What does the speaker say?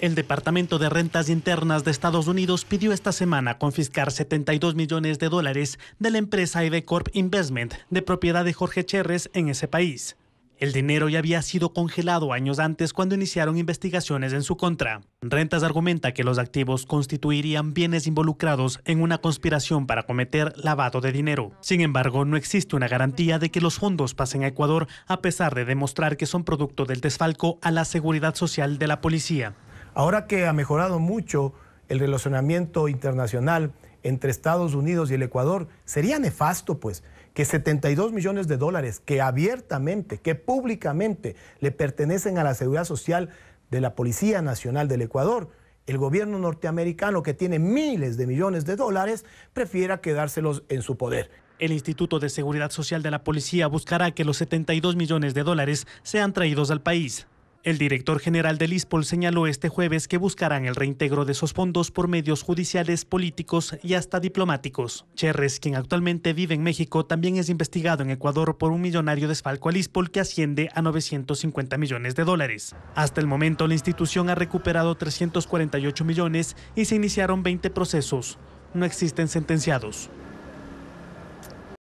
El Departamento de Rentas Internas de Estados Unidos pidió esta semana confiscar 72 millones de dólares de la empresa Corp Investment, de propiedad de Jorge Cherres, en ese país. El dinero ya había sido congelado años antes cuando iniciaron investigaciones en su contra. Rentas argumenta que los activos constituirían bienes involucrados en una conspiración para cometer lavado de dinero. Sin embargo, no existe una garantía de que los fondos pasen a Ecuador a pesar de demostrar que son producto del desfalco a la seguridad social de la policía. Ahora que ha mejorado mucho el relacionamiento internacional entre Estados Unidos y el Ecuador, sería nefasto, pues, que 72 millones de dólares que abiertamente, que públicamente le pertenecen a la seguridad social de la Policía Nacional del Ecuador, el gobierno norteamericano, que tiene miles de millones de dólares, prefiera quedárselos en su poder. El Instituto de Seguridad Social de la Policía buscará que los 72 millones de dólares sean traídos al país. El director general de Lispol señaló este jueves que buscarán el reintegro de esos fondos por medios judiciales, políticos y hasta diplomáticos. Cherres, quien actualmente vive en México, también es investigado en Ecuador por un millonario desfalco a Lispol que asciende a 950 millones de dólares. Hasta el momento, la institución ha recuperado 348 millones y se iniciaron 20 procesos. No existen sentenciados.